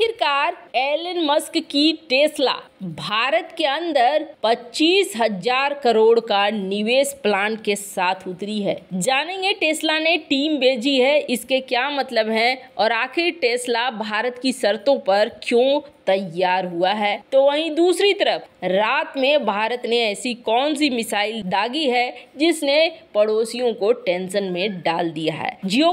आखिरकार Elon Musk की Tesla Bharat के अंदर पच्चीस हजार करोड़ का निवेश प्लान के साथ उतरी है जानेंगे टेस्ला ने टीम भेजी है इसके क्या मतलब है और आखिर टेस्ला भारत की शर्तों पर क्यों तैयार हुआ है तो वहीं दूसरी तरफ रात में भारत ने ऐसी कौन सी मिसाइल दागी है जिसने पड़ोसियों को टेंशन में डाल दिया है जियो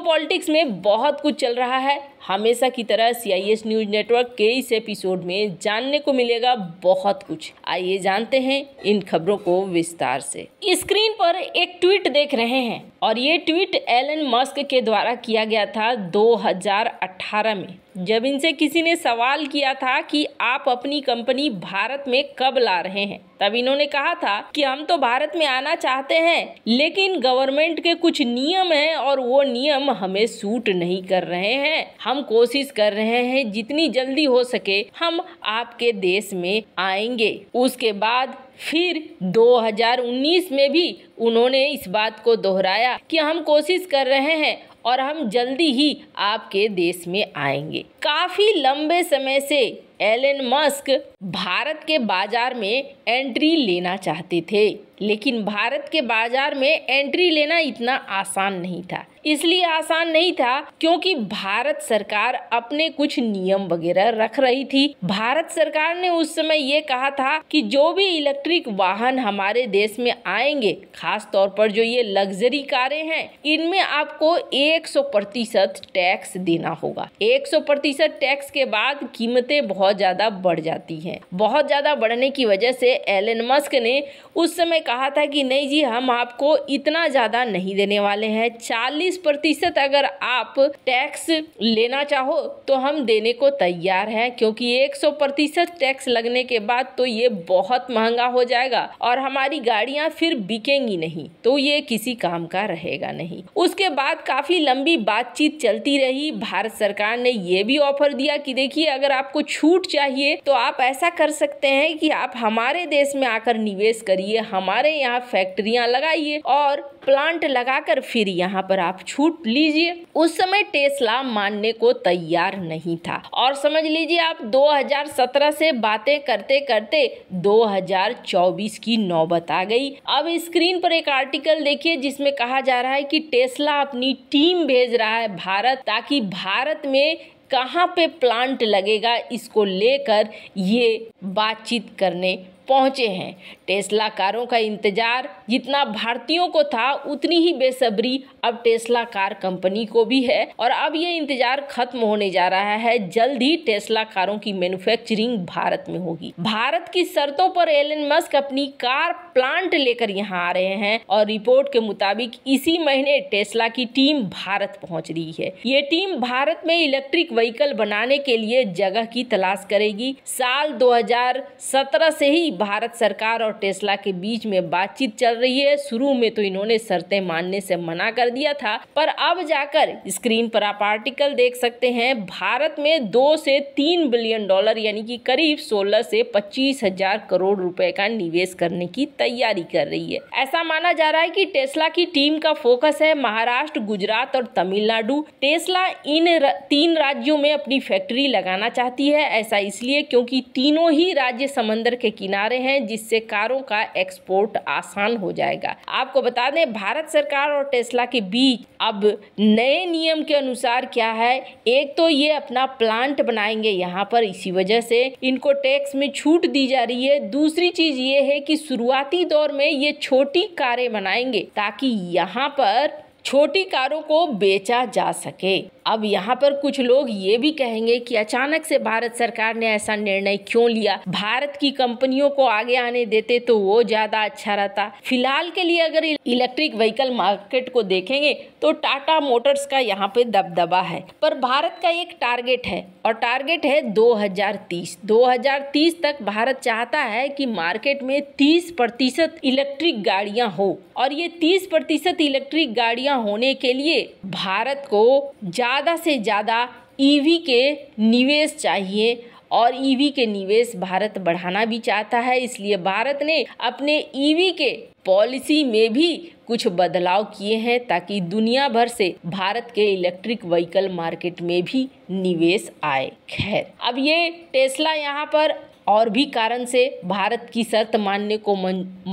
में बहुत कुछ चल रहा है हमेशा की तरह C I S news network के इस एपिसोड में जानने को मिलेगा बहुत कुछ आइए जानते हैं इन खबरों को विस्तार से स्क्रीन पर एक ट्वीट देख रहे हैं और ये ट्वीट एलन मस्क के द्वारा किया गया था 2018 में जब इनसे किसी ने सवाल किया था कि आप अपनी कंपनी भारत में कब ला रहे हैं तब इन्होंने कहा था कि हम तो भारत में आना चाहते हैं लेकिन गवर्नमेंट के कुछ नियम हैं और वो नियम हमें सूट नहीं कर रहे हैं हम कोशिश कर रहे हैं जितनी जल्दी हो सके हम आपके देश में आएंगे उसके बाद फिर 2019 में भी उन्होंने इस बात को दोहराया कि हम कोशिश कर रहे हैं और हम जल्दी ही आपके देश में आएंगे काफ़ी लंबे समय से एलन मस्क भारत के बाजार में एंट्री लेना चाहते थे लेकिन भारत के बाजार में एंट्री लेना इतना आसान नहीं था इसलिए आसान नहीं था क्योंकि भारत सरकार अपने कुछ नियम वगैरह रख रही थी भारत सरकार ने उस समय ये कहा था कि जो भी इलेक्ट्रिक वाहन हमारे देश में आएंगे खास तौर पर जो ये लग्जरी कारें हैं इनमें आपको एक 100 प्रतिशत टैक्स देना होगा 100 प्रतिशत टैक्स के बाद कीमतें बहुत ज़्यादा बढ़ जाती हैं बहुत ज़्यादा बढ़ने की वजह से एलन मस्क ने उस समय कहा था कि नहीं जी हम आपको इतना ज़्यादा नहीं देने वाले हैं 40 प्रतिशत अगर आप टैक्स लेना चाहो तो हम देने को तैयार हैं क्योंकि 100 प्रतिशत टैक्स लगने के बाद तो ये बहुत महंगा हो जाएगा और हमारी गाड़ियां फिर बिकेंगी नहीं तो ये किसी काम का रहेगा नहीं उसके बाद काफ़ी लंबी बातचीत चलती रही भारत सरकार ने यह भी ऑफर दिया कि देखिए अगर आपको छूट चाहिए तो आप ऐसा कर सकते हैं कि आप हमारे देश में आकर निवेश करिए हमारे यहाँ फैक्ट्रिया लगाइए और प्लांट लगाकर फिर यहाँ पर आप छूट लीजिए उस समय टेस्ला मानने को तैयार नहीं था और समझ लीजिए आप 2017 से बातें करते करते 2024 की नौबत आ गई अब स्क्रीन पर एक आर्टिकल देखिए जिसमें कहा जा रहा है कि टेस्ला अपनी टीम टीम भेज रहा है भारत ताकि भारत में कहाँ पे प्लांट लगेगा इसको लेकर ये बातचीत करने पहुँचे हैं टेस्ला कारों का इंतज़ार जितना भारतीयों को था उतनी ही बेसब्री अब टेस्ला कार कंपनी को भी है और अब ये इंतजार खत्म होने जा रहा है जल्द ही टेस्ला कारों की मैन्युफैक्चरिंग भारत में होगी भारत की शर्तों पर एलन मस्क अपनी कार प्लांट लेकर यहाँ आ रहे हैं और रिपोर्ट के मुताबिक इसी महीने टेस्ला की टीम भारत पहुँच रही है ये टीम भारत में इलेक्ट्रिक व्हीकल बनाने के लिए जगह की तलाश करेगी साल 2017 से ही भारत सरकार और टेस्ला के बीच में बातचीत चल रही है शुरू में तो इन्होंने शर्तें मानने से मना कर दिया था पर अब जाकर स्क्रीन पर आप आर्टिकल देख सकते हैं भारत में दो से तीन बिलियन डॉलर यानी कि करीब सोलह से पच्चीस हजार करोड़ रुपए का निवेश करने की तैयारी कर रही है ऐसा माना जा रहा है कि टेस्ला की टीम का फोकस है महाराष्ट्र गुजरात और तमिलनाडु टेस्ला इन र, तीन राज्यों में अपनी फैक्ट्री लगाना चाहती है ऐसा इसलिए क्योंकि तीनों ही राज्य समंदर के किनारे हैं जिससे कारों का एक्सपोर्ट आसान हो जाएगा आपको बता दें भारत सरकार और टेस्ला की बीच अब नए नियम के अनुसार क्या है एक तो ये अपना प्लांट बनाएंगे यहाँ पर इसी वजह से इनको टैक्स में छूट दी जा रही है दूसरी चीज ये है कि शुरुआती दौर में ये छोटी कारें बनाएंगे ताकि यहाँ पर छोटी कारों को बेचा जा सके अब यहाँ पर कुछ लोग ये भी कहेंगे कि अचानक से भारत सरकार ने ऐसा निर्णय क्यों लिया भारत की कंपनियों को आगे आने देते तो वो ज्यादा अच्छा रहता फिलहाल के लिए अगर इलेक्ट्रिक व्हीकल मार्केट को देखेंगे तो टाटा मोटर्स का यहाँ पे दबदबा है पर भारत का एक टारगेट है और टारगेट है 2030 2030 तक भारत चाहता है कि मार्केट में 30 प्रतिशत इलेक्ट्रिक गाड़िया हो और ये 30 प्रतिशत इलेक्ट्रिक गाड़ियाँ गाड़ियां होने के लिए भारत को ज़्यादा से ज़्यादा ईवी e के निवेश चाहिए और ईवी e के निवेश भारत बढ़ाना भी चाहता है इसलिए भारत ने अपने ईवी e के पॉलिसी में भी कुछ बदलाव किए हैं ताकि दुनिया भर से भारत के इलेक्ट्रिक व्हीकल मार्केट में भी निवेश आए खैर अब ये टेस्ला यहाँ पर और भी कारण से भारत की शर्त मानने को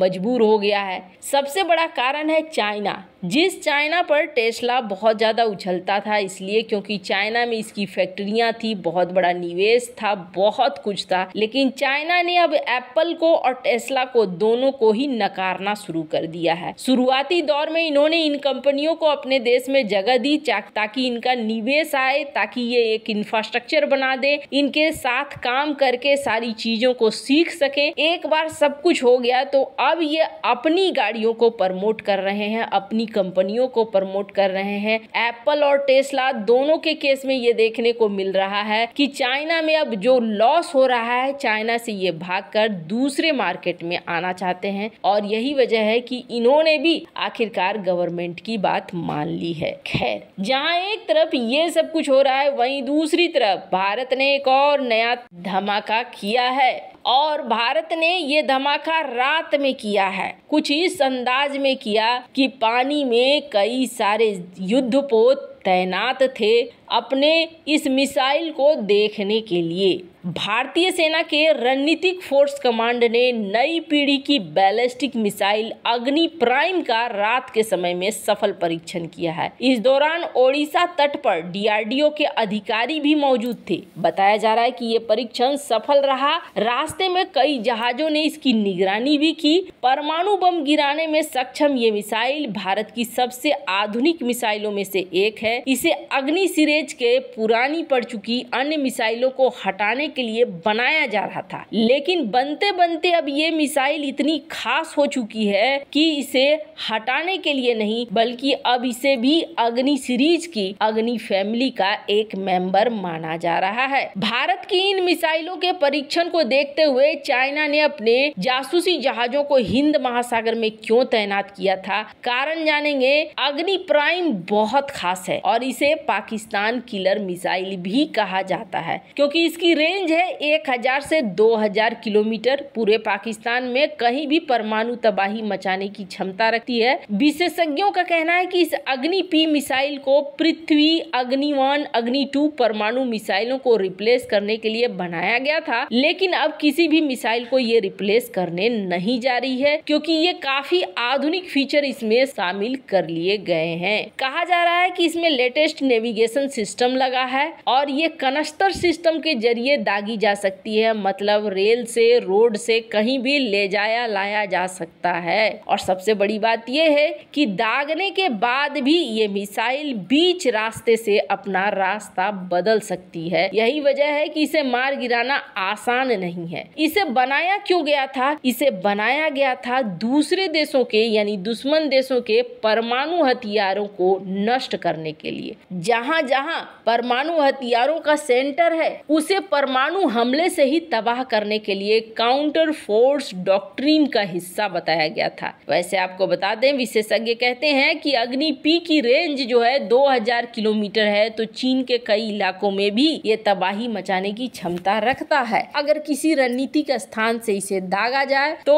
मजबूर हो गया है सबसे बड़ा कारण है चाइना जिस चाइना पर टेस्ला बहुत ज़्यादा उछलता था इसलिए क्योंकि चाइना में इसकी फैक्ट्रियाँ थी बहुत बड़ा निवेश था बहुत कुछ था लेकिन चाइना ने अब एप्पल को और टेस्ला को दोनों को ही नकारना शुरू कर दिया है शुरुआती दौर में इन्होंने इन कंपनियों को अपने देश में जगह दी ताकि इनका निवेश आए ताकि ये एक इंफ्रास्ट्रक्चर बना दे इनके साथ काम करके सारी चीजों को सीख सके एक बार सब कुछ हो गया तो अब ये अपनी गाड़ियों को प्रमोट कर रहे हैं अपनी कंपनियों को प्रमोट कर रहे हैं एप्पल और टेस्ला दोनों के केस में ये देखने को मिल रहा है कि चाइना में अब जो लॉस हो रहा है चाइना से ये भागकर दूसरे मार्केट में आना चाहते हैं और यही वजह है कि इन्होंने भी आखिरकार गवर्नमेंट की बात मान ली है खैर जहाँ एक तरफ ये सब कुछ हो रहा है वहीं दूसरी तरफ भारत ने एक और नया धमाका किया है और भारत ने ये धमाका रात में किया है कुछ इस अंदाज में किया कि पानी में कई सारे युद्धपोत तैनात थे अपने इस मिसाइल को देखने के लिए भारतीय सेना के रणनीतिक फोर्स कमांड ने नई पीढ़ी की बैलिस्टिक मिसाइल अग्नि प्राइम का रात के समय में सफल परीक्षण किया है इस दौरान ओडिशा तट पर डीआरडीओ के अधिकारी भी मौजूद थे बताया जा रहा है कि ये परीक्षण सफल रहा रास्ते में कई जहाजों ने इसकी निगरानी भी की परमाणु बम गिराने में सक्षम ये मिसाइल भारत की सबसे आधुनिक मिसाइलों में से एक है है इसे अग्नि सीरेज के पुरानी पड़ चुकी अन्य मिसाइलों को हटाने के लिए बनाया जा रहा था लेकिन बनते बनते अब ये मिसाइल इतनी खास हो चुकी है कि इसे हटाने के लिए नहीं बल्कि अब इसे भी अग्नि सीरीज की अग्नि फैमिली का एक मेंबर माना जा रहा है भारत की इन मिसाइलों के परीक्षण को देखते हुए चाइना ने अपने जासूसी जहाजों को हिंद महासागर में क्यों तैनात किया था कारण जानेंगे अग्नि प्राइम बहुत खास है और इसे पाकिस्तान किलर मिसाइल भी कहा जाता है क्योंकि इसकी रेंज है 1000 से 2000 किलोमीटर पूरे पाकिस्तान में कहीं भी परमाणु तबाही मचाने की क्षमता रखती है विशेषज्ञों का कहना है कि इस अग्नि पी मिसाइल को पृथ्वी अग्नि वन अग्नि टू परमाणु मिसाइलों को रिप्लेस करने के लिए बनाया गया था लेकिन अब किसी भी मिसाइल को ये रिप्लेस करने नहीं जा रही है क्योंकि ये काफी आधुनिक फीचर इसमें शामिल कर लिए गए हैं कहा जा रहा है कि इसमें लेटेस्ट नेविगेशन सिस्टम लगा है और ये कनस्तर सिस्टम के जरिए दागी जा सकती है मतलब रेल से रोड से कहीं भी ले जाया लाया जा सकता है और सबसे बड़ी बात यह है कि दागने के बाद भी ये मिसाइल बीच रास्ते से अपना रास्ता बदल सकती है यही वजह है कि इसे मार गिराना आसान नहीं है इसे बनाया क्यों गया था इसे बनाया गया था दूसरे देशों के यानी दुश्मन देशों के परमाणु हथियारों को नष्ट करने के लिए जहाँ जहाँ परमाणु हथियारों का सेंटर है उसे परमाणु हमले से ही तबाह करने के लिए काउंटर फोर्स डॉक्ट्रीन का हिस्सा बताया गया था वैसे आपको बता दें विशेषज्ञ कहते हैं कि अग्नि पी की रेंज जो है 2000 किलोमीटर है तो चीन के कई इलाकों में भी ये तबाही मचाने की क्षमता रखता है अगर किसी रणनीति स्थान से इसे दागा जाए तो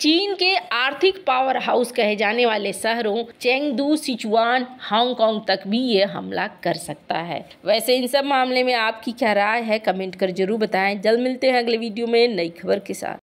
चीन के आर्थिक पावर हाउस कहे जाने वाले शहरों चेंगदू सिचुआन हांगकांग तक भी ये हमला कर सकता है वैसे इन सब मामले में आपकी क्या राय है कमेंट कर जरूर बताएं जल्द मिलते हैं अगले वीडियो में नई खबर के साथ